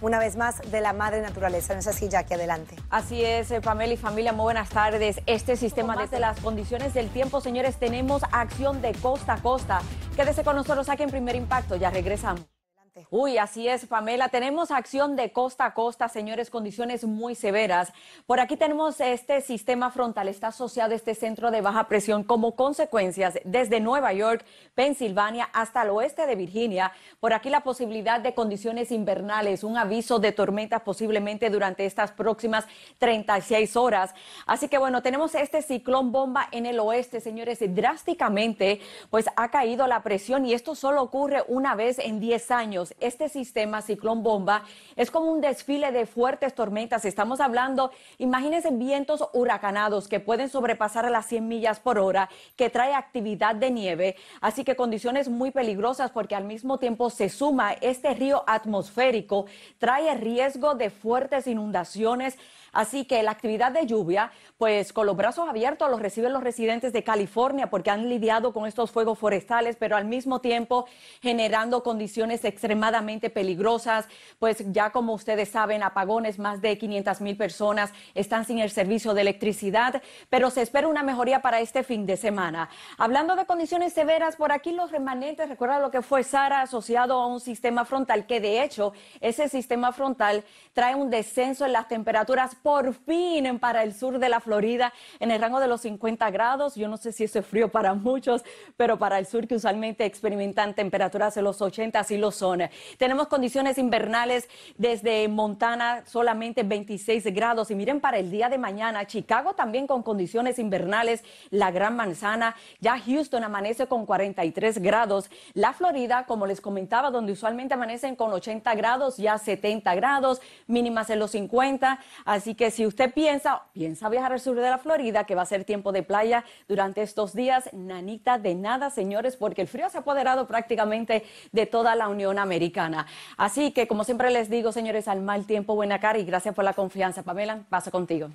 una vez más de la madre naturaleza. No es así, Jackie, adelante. Así es, eh, Pamela y familia, muy buenas tardes. Este sistema desde este las condiciones del tiempo, señores, tenemos acción de costa a costa. Quédese con nosotros aquí en Primer Impacto, ya regresamos. Uy, así es, Pamela. Tenemos acción de costa a costa, señores, condiciones muy severas. Por aquí tenemos este sistema frontal, está asociado a este centro de baja presión como consecuencias desde Nueva York, Pensilvania, hasta el oeste de Virginia. Por aquí la posibilidad de condiciones invernales, un aviso de tormentas posiblemente durante estas próximas 36 horas. Así que bueno, tenemos este ciclón bomba en el oeste, señores, drásticamente, pues ha caído la presión y esto solo ocurre una vez en 10 años. Este sistema ciclón bomba es como un desfile de fuertes tormentas. Estamos hablando, imagínense vientos huracanados que pueden sobrepasar las 100 millas por hora, que trae actividad de nieve. Así que condiciones muy peligrosas porque al mismo tiempo se suma este río atmosférico, trae riesgo de fuertes inundaciones. Así que la actividad de lluvia, pues con los brazos abiertos los reciben los residentes de California porque han lidiado con estos fuegos forestales, pero al mismo tiempo generando condiciones extremas extremadamente peligrosas. Pues ya como ustedes saben, apagones, más de 500 mil personas están sin el servicio de electricidad, pero se espera una mejoría para este fin de semana. Hablando de condiciones severas, por aquí los remanentes, recuerda lo que fue Sara asociado a un sistema frontal, que de hecho ese sistema frontal trae un descenso en las temperaturas por fin para el sur de la Florida en el rango de los 50 grados. Yo no sé si ese es frío para muchos, pero para el sur que usualmente experimentan temperaturas en los 80 sí lo son. Tenemos condiciones invernales desde Montana, solamente 26 grados. Y miren para el día de mañana, Chicago también con condiciones invernales, la Gran Manzana, ya Houston amanece con 43 grados. La Florida, como les comentaba, donde usualmente amanecen con 80 grados, ya 70 grados, mínimas en los 50. Así que si usted piensa, piensa viajar al sur de la Florida, que va a ser tiempo de playa durante estos días, nanita de nada, señores, porque el frío se ha apoderado prácticamente de toda la Unión Americana. Americana. Así que, como siempre les digo, señores, al mal tiempo, buena cara y gracias por la confianza. Pamela, paso contigo.